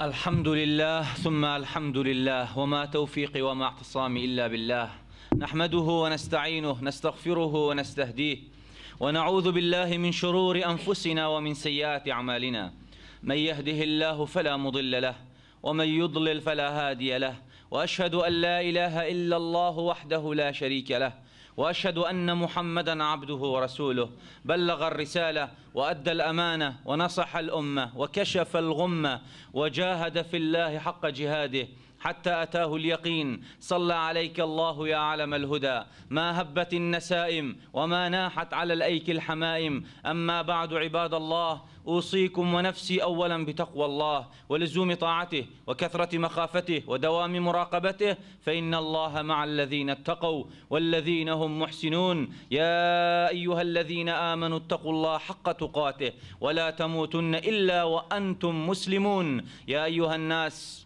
الحمد لله ثم الحمد لله وما توفيقي وما اعتصامي إلا بالله نحمده ونستعينه نستغفره ونستهديه ونعوذ بالله من شرور أنفسنا ومن سيئات أعمالنا من يهده الله فلا مضل له ومن يضلل فلا هادي له وأشهد أن لا إله إلا الله وحده لا شريك له واشهد ان محمدا عبده ورسوله بلغ الرساله وادى الامانه ونصح الامه وكشف الغمه وجاهد في الله حق جهاده حتى أتاه اليقين صلى عليك الله يا علم الهدى ما هبت النسائم وما ناحت على الأيك الحمائم أما بعد عباد الله أوصيكم ونفسي أولا بتقوى الله ولزوم طاعته وكثرة مخافته ودوام مراقبته فإن الله مع الذين اتقوا والذين هم محسنون يا أيها الذين آمنوا اتقوا الله حق تقاته ولا تموتن إلا وأنتم مسلمون يا أيها الناس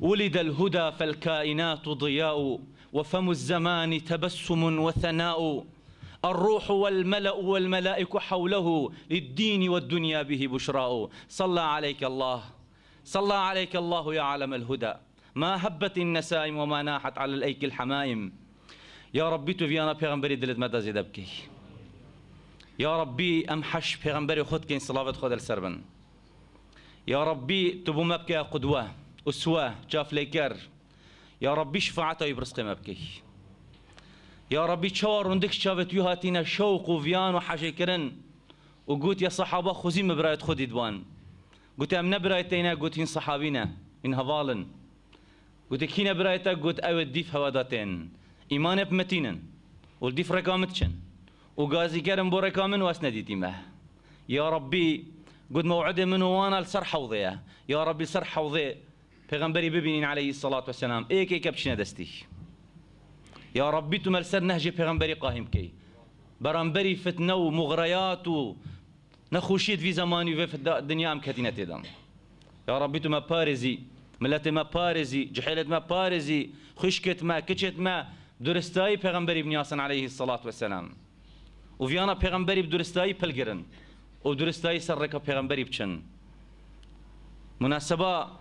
ولد الهدى فالكائنات ضياء وفم الزمان تبسم وثناء الروح والملأ والملائك حوله للدين والدنيا به بشراء صلى عليك الله صلى عليك الله يا عالم الهدى ما هبت النسائم وما ناحت على الأيك الحمائم يا ربي توفيانا پیغمبری دلت مدازی دبکی يا ربي أمحش پیغمبری خود کن صلاوت السربن يا ربي تبو مبكى قدوه أسوة جاف ليكر يا ربي شفاعتا يبرس قيمة بكي يا ربي تشاور عندك شافت يهاتينا شوق وفيان وحاجة كرن وقلت يا صحابة خزي مبرايت خدي دوان قلت أم نبرايت تينا قلت هين صحابينا هين هفالن قلت كينا برايتا قلت أود ديف هواداتين إيمان بمتينن والديف ركامتشن وقازي كرم بو رقامن واسنا دي ديمه يا ربي قد موعدي من وانا لسر حوضيه يا ربي سر حوضيه پیغمبری ببینین علی صلوات و سلام وسلام ئەیەکێکە بچنه دستی یا ربی تو مەرسەر نەهژێ پێغمبەری قاهیم بکەی بەرامبەری فتنه و مغریات و نخوشید وی زمانی و فد وێ دنیام کەتینە تێدام یا ربی تو ما پارزی ملت ما پارزی جحێلت ما پارزی خشکت ما کچێت ما درستای پیغمبری ابن یاسن علیه الصلاه و السلام و ویانا پیغمبری درستای پلگرن و درستای سەرڕێکە پیغمبری بچن مناسبه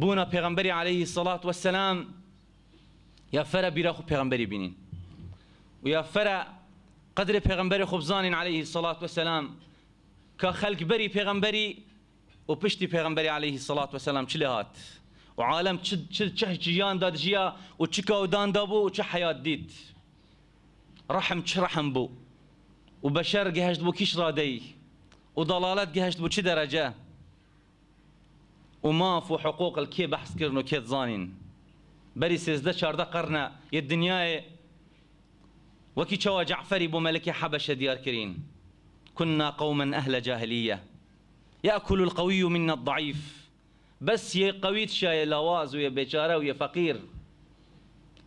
بونا پیغمبری علیه الصلاة والسلام یا بیرا خو پیغمبری بینین و یا فر قدر زانین علیه الصلاة والسلام که خلق بری پیغمبری و پشتی پیغمبری علیه الصلاة والسلام چلی هات و عالم چه داد جیا و چ کەوداندا بوو و چه حیات دید رحم چه رحم بو و بشر گهشت بو کش رادی و دەڵالەت گهشت بو چه درجه فو حقوق الكي بحث كرنو كي تزانين بري سيزده شارده قرنا يدنياي وكي شوا جعفري بو ملكي حبشة ديار كرين كنا قوما أهل جاهلية يأكل القوي منا الضعيف بس يا شاي لواز ويا بيشارة ويا فقير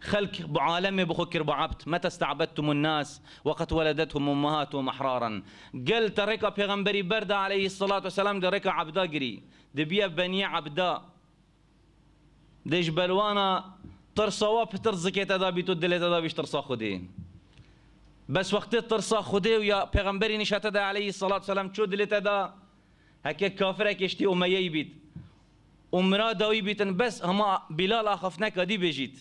خلق عالمي بخكر بعبت متى استعبدتم الناس وقد ولدتهم امهاتهم احرارا قال تركا بيغمبري برده عليه الصلاه والسلام دركا عبدا قري دبيا بني عبدا ديش بلوانا ترصوا بترزك يتدابي تدا بيش ترصا خدي بس وقت ترصا خدي ويا بيغمبري نشاتا دا عليه الصلاة والسلام شو دلتا دا هكا كافرك يشتي أمية يبيت أمرا داوي بيتن بس هما بلال أخفناك دي بيجيت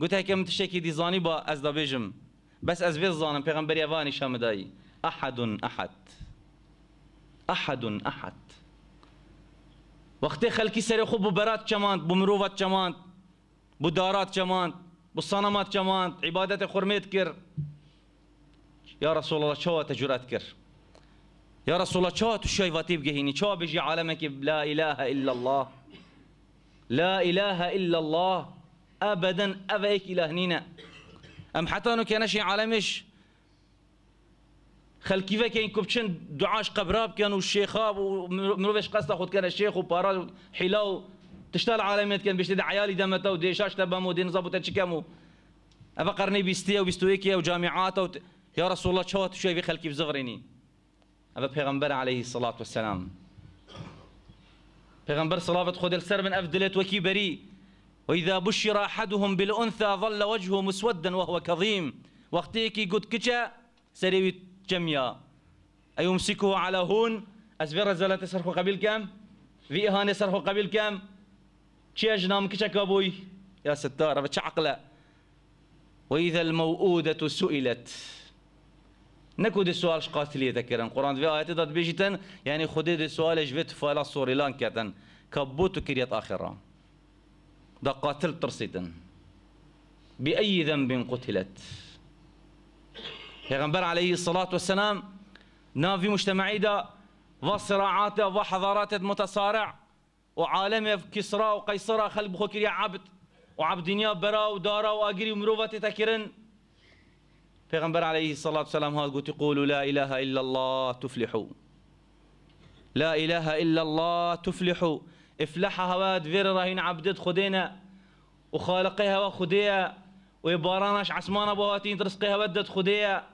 گوت هکه من دي زاني با از دا بيجم بس از بيز زانم پیغمبر شام داي احد احد احد احد وقتی خلکی سر خوب بو برات چماند بو مرووات چماند بو دارات چماند بو صنمات چماند عبادت خرمیت کر يا رسول الله چوا تجرات کر يا رسول الله چوا تو شایواتی بگهینی چوا بجی عالمك لا اله الا الله لا اله الا الله أبدا أبيك إله نينا أم حتى كان شي عالمش كيف كاين كوبشن دعاش قبراب كانوا الشيخاب ومروش قصة خد كان الشيخ وبارا حلو تشتغل عالمات كان بيشتد عيالي دمتا وديشاش تبامو دين ظبط تشكمو أبا قرني بيستيا وبيستويكيا جامعات وت... يا رسول الله شو شوي في خلكي بزغريني أبا بيغمبر عليه الصلاة والسلام بيغمبر صلاة خد السر من أفدلت وكي وإذا بشر أحدهم بالأنثى ظل وجهه مسودا وهو كظيم وقتيكي قد كتشا سريوي جميا أي يمسكه على هون أسبير زلت سرخو قبل كم في إهانة سرخو قبل كم كي أجنام كتشا كابوي يا ستارة بتش عقلة وإذا الموؤودة سئلت نكود السؤال شقات لي ذكرا قرآن في آيات ضد بيجتن يعني خدي السؤال جبت فالا سوري لان كبوتو كريت آخرة ده قاتل ترسيدا بأي ذنب قتلت پیغمبر عليه الصلاة والسلام ناوی مجتمعی دا وصراعات صراعات متصارع وعالم كسرى وقيصرى خلق بخوكر يا عبد وعبد دنيا برا ودارا وأقري ومروفات تكرن فيغنبر عليه پیغمبر الصلاة والسلام هاد قلت يقول لا اله الا الله تفلحوا لا اله الا الله تفلحوا افلحها واد فير راهين عبدت خدينا وخالقيها وخديا ويبارانش عسمان بواتين ترسقها ودت خديا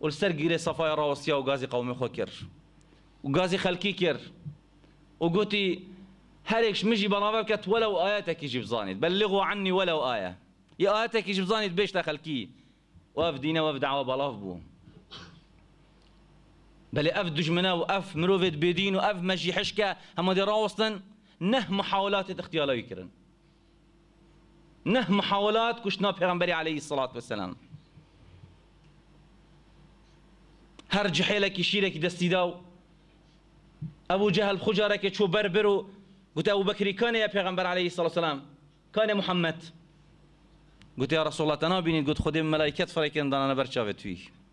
والسرقي لي صفايا راوسيا وغازي قومي خوكر وغازي خلكي كر وقوتي هلكش مجي برافكت ولو آياتك يجيب زانيت بلغوا عني ولو آية يا آياتك يجيب زانيت بيش تخلكي وافدينا وافدعوا بلافبو بل اف دجمنه واف مروفت بدين واف مجي حشكا هم دي راوصن نه محاولات اختيالا يكرن نه محاولات كشنا پیغمبري عليه الصلاه والسلام هر جحيلك شيرك دستي داو ابو جهل خجرك چو بربرو قلت ابو بكر كان يا پیغمبر عليه الصلاه والسلام كان محمد قلت يا رسول الله تنابيني قلت خدم ملايكات فريكين دانا برچاوت فيه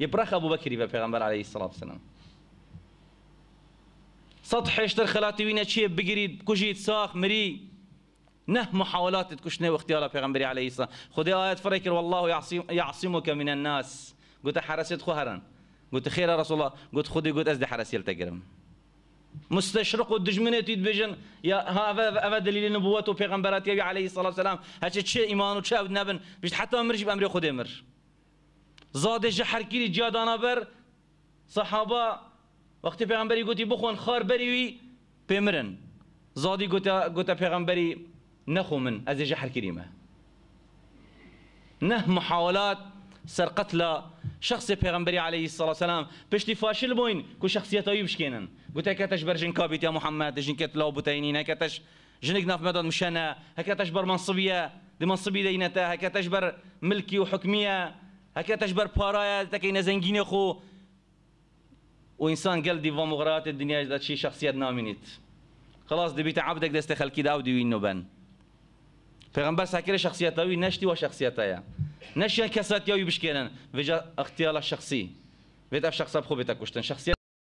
يبرخ ابو بكر بە پیغمبر عليه سلااف سلام سەد حێشتر خەلاتی وینە چیە بگریت کوژیت ساخ مری نه محاولاتت كشنا واختيار پیغمبري عليه الصلاه خدي ايات فريكر والله يعصمك من الناس قلت حرسيت خهرا قلت خير يا رسول الله قلت خدي قلت ازدي حرسيل تقرم مستشرق الدجمنة يتبجن يا هذا هذا دليل نبوته وبيغمبرات عليه الصلاه والسلام هاتش ايمان وشاب نبن باش حتى امرش بامر خدي امر زاده جه كيري جادانا بر صحابه وقتی پیغمبری گوتی بخون خار بریوی پیمرن زادی گوتا گوتا پیغمبری نخو من از جه حرکیری ما نه محاولات سر قتل شخص پیغمبری علیه الصلاه والسلام پشتی فاشل بوین کو شخصیت هایی بشکنن گوتا کتش برجن کابیت یا محمد جن لاو لا بوتینین هکتش جنك ناف مدد مشانا هكا تجبر منصبية دي منصبية دينتا هكا تجبر ملكي وحكمية هەکەتەش بەر پارایە دەکەی نەزەنگینە خۆ وئسان گەل دیڤ مغرات دنیاشدا چی شخصیت نامینیت خلاص دەبیتە عبدێک دەستە خەلکی دا و دیوین نوبەن پێغمبەر ساکرە شخصیتەوی نەشتی وە شخصیتەیە نەشیان کەساتیاوی بشکێنن وێجا ئەختیاە شخصی بێت ئەف شخصە خۆ بێتە کوشتن شخصیت